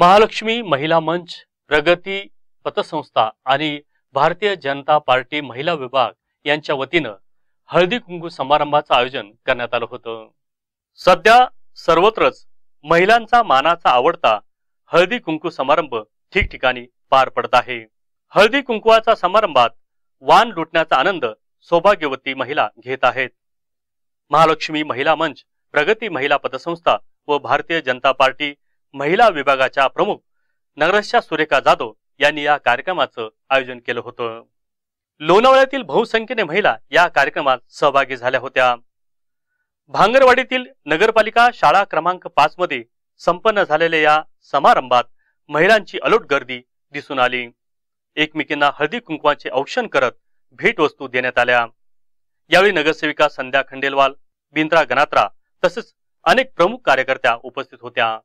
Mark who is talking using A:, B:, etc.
A: महालक्ष्मी महिला मंच प्रगती पतसंस्था आणि भारतीय जनता पार्टी महिला विभाग यांच्या वतीनं हळदी कुंकू समारंभाचं आयोजन करण्यात आलं होतं सध्या सर्वत्रच महिलांचा मानाचा आवडता हळदी कुंकू समारंभ ठिकठिकाणी पार पडत आहे हळदी कुंकुवाचा समारंभात वान लुटण्याचा आनंद सौभाग्यवती महिला घेत आहेत महालक्ष्मी महिला मंच प्रगती महिला पतसंस्था व भारतीय जनता पार्टी महिला विभागाच्या प्रमुख नगरस्या सुरेखा जाधव यांनी या कार्यक्रमाचं आयोजन केलं होतं लोणावळ्यातील बहुसंख्येने महिला या कार्यक्रमात सहभागी झाल्या होत्या भांगरवाडीतील नगरपालिका शाळा क्रमांक पाच मध्ये संपन्न झालेल्या या समारंभात महिलांची अलोट गर्दी दिसून आली एकमेकींना हळदी कुंकवाचे औक्षण करत भेटवस्तू देण्यात आल्या यावेळी नगरसेविका संध्या खंडेलवाल बिंद्रा गणात्रा तसेच अनेक प्रमुख कार्यकर्त्या उपस्थित होत्या